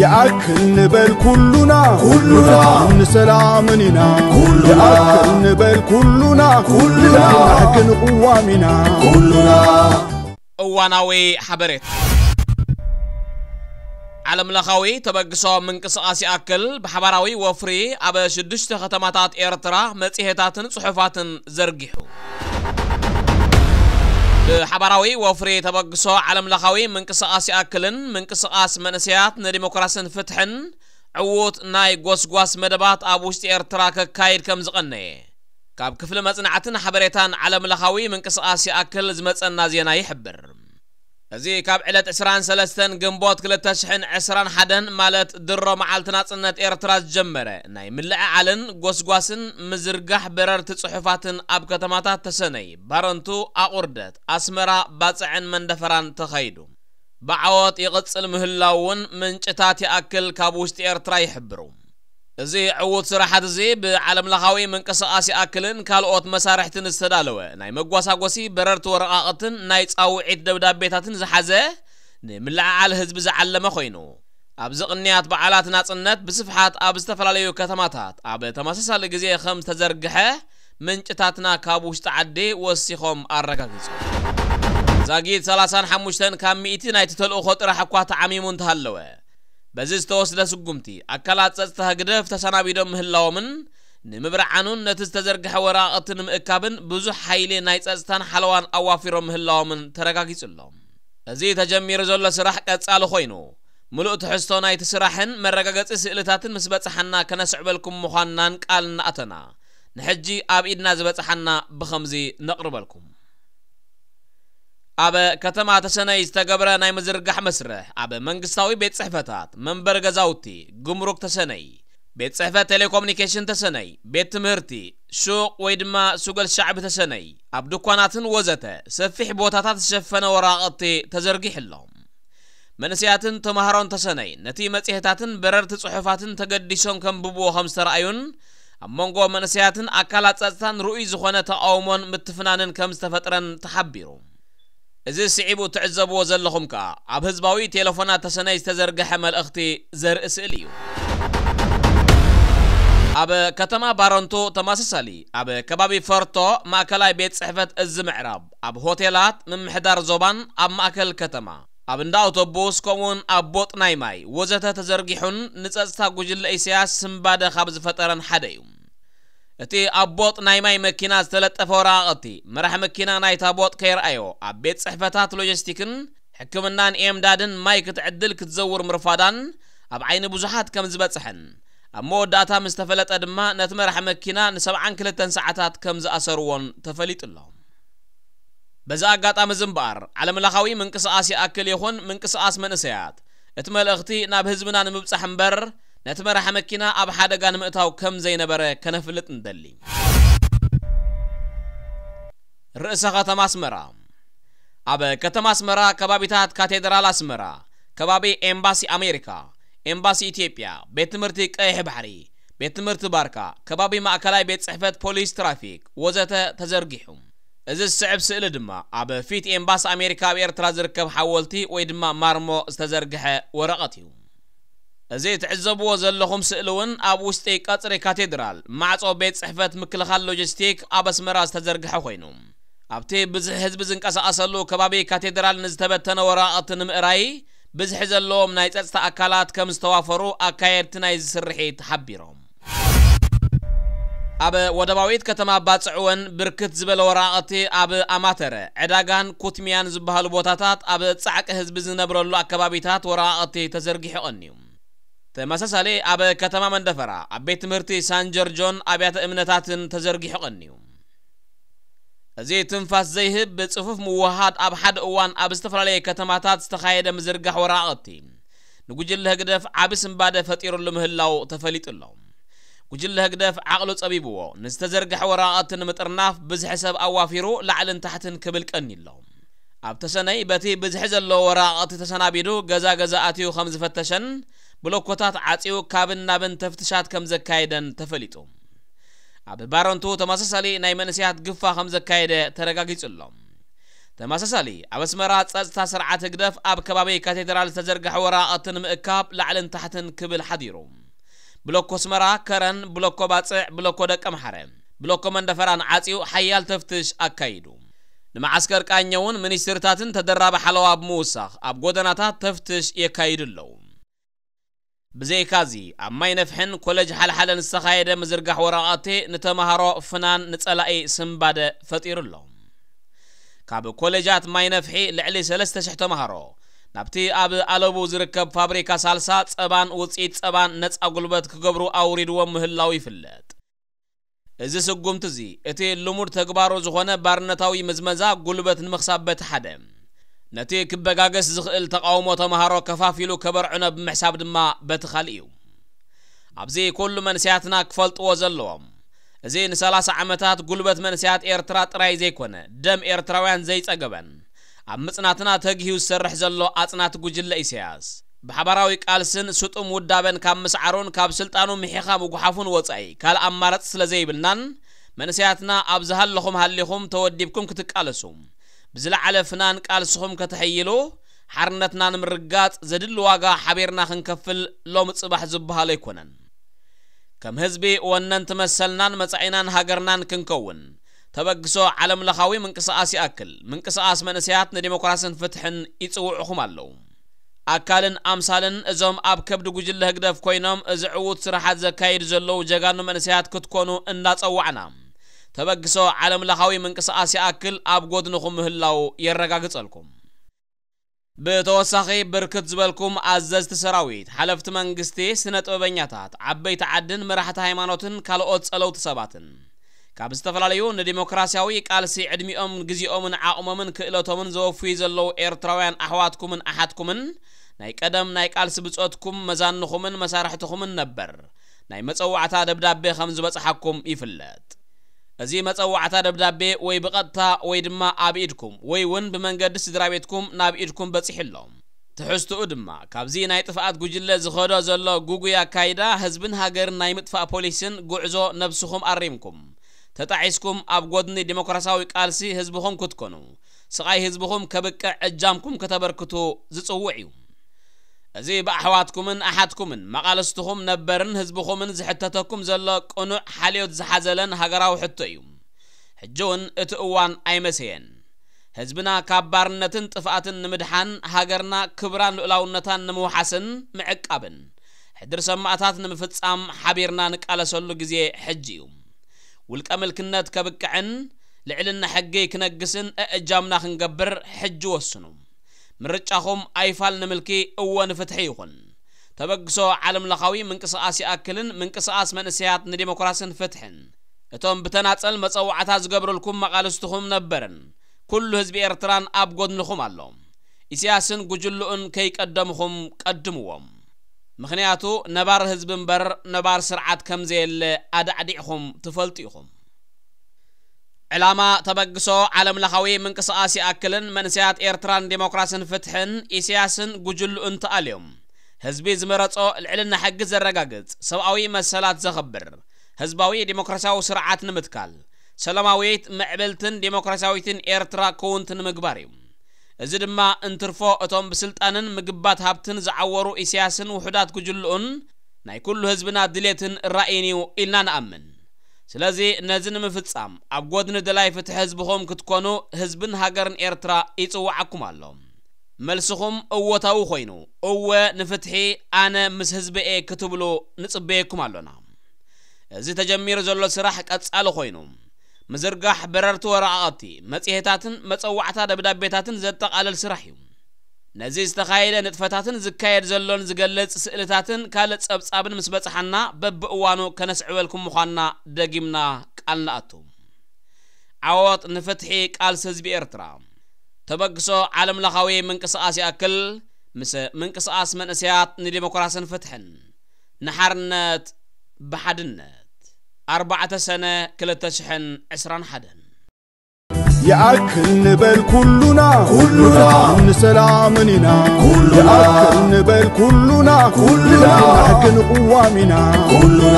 ያክል ንበል ኩሉና كلنا ንሰላምኒና ኩሉና ያክል كلنا كلنا ኩሉና ያክል كلنا ኩሉና እዋናዊ ሐበሬት عالم لخاوي تبقصو من قصة آسي أكل بحبراوي وفري أبا شدشت ختماتات إيرترا متيهتات صحفات زرقيحو حبراوي وفري تبقصو علم لخوي من كسقاس أكلن من كسقاس منسيات نديمقراسن فتحن عوض ناي قوس قوس مدبات أبوشتي إرتراك كاير كمزغني كاب كفل مزنعتن حبريتان علم لخوي من كسقاس أكل زمتسن نازينا يحبر أزي كاب علت عسران سلستن جنبوت كل تشحن عسران حدن مالت درو التناص صنة إيرتراز جمرة ناي ملع علن قوس قوسن مزرقح برر تصحفات أب كتماتات تسني بارنتو أقردت أسمرا عن من دفران تخيدو بعوات يغطس المهلاون من شتات أكل كابوشت إيرترا يحبرو زي عود سرحت زي بعلم لغوي من قصاصي اكلن كالوت مسارحتن استدالوه ناي مغواصاغوسي بررت ورقاقتن ناي ጻውዒት ደብዳቤታትን ዝሓዘ ንምልዓዓል ህዝቢ ዝዓለመ ኮይኑ ኣብዚ ቅንያት በዓላት ናጽነት ብስፍሓት ኣብ ዝተፈላለዩ ከተማታት ኣብ ተመሳሳሊ ግዜ ከም ዝተዘርግሐ ምንጭታትና ካብ ውሽጢ ዓዲ ወሲኾም ኣረጋጊጹ ዛጊት 35 ካብ 100 ናይቲ ተልእኮ ጥራሕ እኳ ተዓሚሙ እንተሃለወ بزست وسلا سقمتي أكلات استهجرف تسنا بيدم هلاومن نمبرعنون نتستزرق حوراءتن مأكابن بزو حيلي نايت أستان حلوان أوافرهم هلاومن تركاكي سلهم أزي تجمير زول سراح قتسالو خوينو ملؤ تحستو نايت سراحن مرقاقت اسئلتاتن مسبت حنا كنسع بالكم مخانان قالنا أتنا نحجي آب إدنا زبت حنا بخمزي نقرب ኣብ ከተማ ተሰነይ ዝተገብረ ናይ ምዝርጋሕ መስርሕ ኣብ መንግስታዊ ቤት ፅሕፈታት መንበር ገዛውቲ ጉምሩክ ተሰነይ ቤት ፅሕፈት ቴሌኮሙኒኬሽን ተሰነይ ቤት ትምህርቲ ሱቅ ወይ ድማ ሱገል ሻዕቢ ተሰነይ ኣብ ድኳናትን ወዘተ ሰፊሕ ቦታታት ዝሸፈነ ወራቕቲ ተዘርጊሕሎም መንስያትን ተምሃሮን ተሰነይ ነቲ መጽሔታትን በረርቲ ጽሑፋትን ተገዲሶም ከም ብብዎ ከም ዝተረኣዩን ኣብ መንጎ መንስያትን ኣካላት ጸጥታን ርኡይ ዝኾነ ተቃውሞን ምትፍናንን ከም ዝተፈጥረን ተሓቢሩ እዚ ስዒቡ ትዕዘብዎ ዘለኹም ከዓ ኣብ ህዝባዊ ቴሌፎናት ተሰናይ ዝተዘርግሐ መልእኽቲ ዘርኢ ስእሊ እዩ ኣብ ከተማ ባረንቶ ተመሳሳሊ ኣብ ከባቢ ፈርቶ ማእከላይ ቤት ፅሕፈት እዝ ምዕራብ ኣብ ሆቴላት ምምሕዳር ዞባን ኣብ ማእከል ከተማ ኣብ እንዳ ኣውቶቡስ ከምኡውን ኣብ ቦጥ ናይ ማይ ወዘተ ተዘርጊሑን ንፀጥታ ጉጅለ እስያስ ስምባደ ካብ ዝፈጠረን ሓደ እዩ እቲ ኣቦጥ ናይ ማይ መኪና ዝተለጠፈ ወረቓቕቲ መራሕ መኪና ናይቲ ኣቦጥ ከይረኣዮ ኣብ ቤት ፅሕፈታት ሎጂስቲክን ሕክምናን ኤምዳድን ማይ ክትዕድል ክትዘውር ምርፋዳን ኣብ ዓይኒ ብዙሓት ከም ዝበፅሐን ኣብ መወዳእታ ምስ ተፈለጠ ድማ ነቲ መራሕ መኪና ን72 ሰዓታት ከም ዝኣሰርዎን ተፈሊጡ ኣሎ በዚ ኣጋጣሚ እዚ እምበኣር ዓለምለኻዊ ምንቅስቓስ ይኣክል ይኹን ምንቅስቓስ መንእሰያት እቲ መልእኽቲ ናብ ህዝብና ንምብፃሕ እምበር ነቲ መራሐ መኪና ኣብ ሓደጋ ንምእታው ከም ዘይነበረ ከነፍልጥ ንደሊ ርእሰ ከተማ ኣስመራ ኣብ ከተማ ኣስመራ ከባቢታት ካቴድራል ኣስመራ ከባቢ ኤምባሲ ኣሜሪካ ኤምባሲ ኢትዮጵያ ቤት ትምህርቲ ቀይሕ ባሕሪ ቤት ትምህርቲ ባርካ ከባቢ ማእከላይ ቤት ጽሕፈት ፖሊስ ትራፊክ ወዘተ ተዘርጊሑ እዚ ዝስዕብ ስእሊ ድማ ኣብ ፊት ኤምባሲ ኣሜሪካ ኣብ ኤርትራ ዝርከብ ሓወልቲ ወይ ድማ ማርሞ ዝተዘርግሐ ወረቐት እዩ زيت عزب وزل لهم سئلون أبو وستيك أطري كاتدرال مع صوبيت صحفة مكلخال لوجستيك أبس مراز تزرق حوينهم أبتي بزح حزب زنكاس أصلو كبابي كاتدرال نزتبتن وراءة نمئراي بزح زلوم نايت أستا أكالات كم استوافرو أكايرتنا يزسرحيت حبيرهم أب ودباويت كتما باتسعوان بركت زبل وراءتي أب أماتر عداغان كتميان زبهالو بوتاتات أب تسعك حزب زنبرو أكبابيتات وراءتي تزرقح أنيوم تمسسالي أبا كتما من دفرا أبيت مرتي سان جورجون أبيات إمنتات تزرقي حقنيوم زي تنفاس زيهب بتصفف موهاد أب حد أوان أب استفرالي كتماتات استخايد مزرقح وراغتي نقجل لها قدف عبس مبادة فتير اللو تفليت اللو قجل لها قدف عقله تبيبوه نستزرق حوارات مترناف بزحسب أوافيرو لعلن تحت كبل كأني اللهم أبتسني بتي بزحز اللو وراءات تسنا بيدو غزا جزا أتيو خمز فتشن ብሎኮታት ዓፂው ካብን ናብን ተፍትሻት ከም ዘካየደን ተፈሊጡ ኣብ ባሮንቱ ተመሳሳሊ ናይ መንእስያት ግፋ ከም ዘካየደ ተረጋጊጹሎም ተመሳሳሊ ኣብ ኣስመራ ፀጥታ ስርዓት ህግደፍ ኣብ ከባቢ ካቴድራል ዝተዘርግሐ ወራቕቲ ንምእካብ ላዕልን ታሕትን ክብል ሓዲሩ ብሎኮ ኣስመራ ከረን ብሎኮ ባፅዕ ብሎኮ ደቀ ምሓረ ብሎኮ መንደፈራን ዓፂው ሓያል ተፍትሽ ኣካይዱ ንመዓስከር ቃኘ እውን ሚኒስትርታትን ተደራቢ ሓለዋ ብምውሳኽ ኣብ ጎደናታት ተፍትሽ የካይዱ ኣለዉ بزي كازي أما ينفحن كولج حال حال نستخايد مزرقح وراءاتي نتمهارو فنان نتسألأي سنباد فتير اللهم كاب كولجات ما ينفحي لعلي سلسة شحتو مهرو نبتي أب ألبو زركب فابريكا سالسا تسأبان وطيت تسأبان نتس أقلبت كقبرو أوريد ومهلاوي فلات እዚ ስጉምቲ እዚ እቲ ልሙድ ተግባሩ ዝኾነ ባርነታዊ መዝመዛ ጉልበት ንምኽሳብ በቲ ሓደ ነቲ ክበጋገስ ዝኽእል ተቃውሞ ተምሃሮ ከፋፊሉ ከበርዕኖ ብምሕሳብ ድማ በቲ ኻልእ እዩ ኣብዚ ኵሉ መንስያትና ክፈልጥዎ ዘለዎም እዚ ንሰላሳ ዓመታት ጉልበት መንስያት ኤርትራ ጥራይ ዘይኮነ ደም ኤርትራውያን ዘይጸገበን ኣብ ምጽናትና ተግሂዩ ዝሰርሕ ዘሎ ኣጽናት ጉጅለ ኢሳያስ ብሓባራዊ ቃልስን ስጡም ውዳበን ካብ ምስዓሩን ካብ ስልጣኑ ምሒኻ ምጉሓፉን ወጻኢ ካልእ ኣማረፅ ስለ ዘይብልናን መንስያትና ኣብ ዝሃለኹም ሃሊኹም ተወዲብኩም ክትቃለሱም። بزلا على فنان قال سخم كتحيلو حرنتنا نمرقات زدل واقع حبيرنا خنكفل لو متصبح زبها ليكونن كم هزبي ونن تمثلنان متعينان هاجرنان كنكون تبقسو عالم لخاوي من قصاص ياكل من قصاص منسياتنا ديمقراطيا فتحن يصوعهم الله أكالن أمثالن إزوم أب كبد جل هقدف كوينوم إزعوت سرحات زكايد زلو جغانو منسيات كتكونو إنات أوعنا ተበግሶ ዓለም ለኻዊ ምንቅስቓስ ይኣክል ኣብ ጐድንኹም ምህላው የረጋግጸልኩም ብተወሳኺ ብርክት ዝበልኩም ኣዘዝቲ ሰራዊት ሓለፍቲ መንግስቲ ስነ ጥበበኛታት ዓበይቲ ዓድን መራሕቲ ሃይማኖትን ካልኦት ጸለውቲ ሰባትን ካብ ዝተፈላለዩ ንዲሞክራስያዊ ቃልሲ ዕድሚኦም ግዜኦምን ዓቕሞምን ክእለቶምን ዘወፍዩ ዘለዉ ኤርትራውያን ኣሕዋትኩምን ኣሓትኩምን ናይ ቀደም ናይ ቃልሲ ብጾትኩም መዛንኹምን መሳርሕትኹምን ነበር ናይ መፀዋዕታ ደብዳቤ ከም ዝበጽሓኩም ይፍለጥ أزي متأو عتا دبدابي وي بقطة وي دما أبيدكم وي ون بمنجد سدرابيتكم نابيدكم بتسحلهم تحستو دما كابزي ناي طفات غجله زخدو زلو غوغيا كايدا حزبن هاجر ناي مطفا بوليسن غعزو نفسهم أريمكم تتعيسكم أب غدني ديمقراطياوي قالسي حزبهم كتكونو سقاي حزبهم كبقع اجامكم كتبركتو زصوعيو زي بأحواتكمن أحدكمن مقالستكم نبرن هزبكمن زحتتكم زلا قنوع حليوت زحزلن هقراو حتو يوم حجون اتقوان أي مسيين هزبنا كابارنتن طفاتن نمدحان هاقرنا كبران لؤلاونتان نموحسن معقابن حدر سماعتات نمفتصام حبيرنا نقالسلو غزي حجيوم ولك أملكنات كبكعن لعلنا حقي كنقسن أجامنا خنقبر حج وسنوم مرچاهم أيفال نملكي أول فتحيون تبقسو عالم لخوي من قص آسيا أكلن من قص آس من سيات نديمقراطين فتحن እቶም ብተናፀል መፀዋዕታት ዝገብረልኩም መቓልስትኹም ነበርን ኩሉ ህዝቢ ኤርትራን ኣብ ጎድንኹም ኣሎ ኢሳያስን ጉጅልኡን ከይቀደምኹም ቀድምዎም ምክንያቱ ነባር ህዝቢ እምበር ነባር ስርዓት ከም ዘየለ ኣዳዕዲዕኹም ትፈልጡ ኢኹም علامة تبقسو عالم لخوي من قصاسي أكلن من سيات إيرتران ديمقراسن فتحن إسياسن قجل أنت اليوم هزبي زمرتو العلن حق زرقاقت سبقوي مسالات زخبر هزباوي ديمقراساو سرعات نمتكال سلاماويت معبلتن ديمقراساويتن إيرترا كونتن مقباريو እዚ ድማ እንትርፎ እቶም ብስልጣንን ምግባት ሃብትን ዝዓወሩ እስያስን وحدات قجل أن ناي كل هزبنا دليتن رأينيو إلنا نأمن ስለዚ ነዚ ንምፍጻም ኣብ ጐድኒ ድላይ ፍትሒ ህዝብኹም ክትኰኑ ህዝብን ሃገርን ኤርትራ ይጽዋዓኩም ኣሎ መልስኹም እወታዊ ኾይኑ እወ ንፍትሒ ኣነ ምስ ህዝቢ ህዝቢኤ ክትብሉ ንጽበየኩም ኣሎና እዚ ተጀሚሩ ዘሎ ስራሕ ቀጻሊ ኾይኑ ምዝርጋሕ በረርቲ ወረቓቕቲ መጺሄታትን መጸዋዕታ ደብዳቤታትን ዘጠቓለል ስራሕ እዩ ነዚ ዝተኻየደ ንጥፈታትን ዝካየድ ዘሎን ዝገልጽ ስእልታትን ካልእ ጸብጻብን ምስ በጽሓና በብእዋኑ ከነስዕበልኩም ምዃንና ደጊምና ቃል ንኣቱ ዓወት ንፍትሒ ቃልሲ ህዝቢ ኤርትራ ተበግሶ ዓለም ለኻዊ ምንቅስቓስ ይኣክል ምስ ምንቅስቓስ መንእስያት ንዲሞክራስን ፍትሕን ንሓርነት ብሓድነት ኣርባዕተ ሰነ 221 የአክል ንበል ኩሉና ኩሉና ንሰላምኒና ኩሉና የአክል ንበል ኩሉና ኩሉና ሕግን ቁዋሚና ኩሉና